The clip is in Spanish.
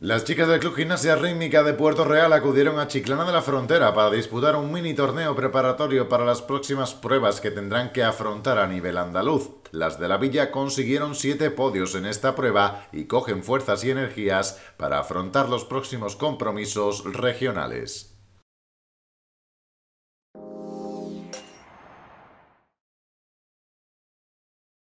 Las chicas del Club Gimnasia Rítmica de Puerto Real acudieron a Chiclana de la Frontera para disputar un mini torneo preparatorio para las próximas pruebas que tendrán que afrontar a nivel andaluz. Las de la villa consiguieron siete podios en esta prueba y cogen fuerzas y energías para afrontar los próximos compromisos regionales.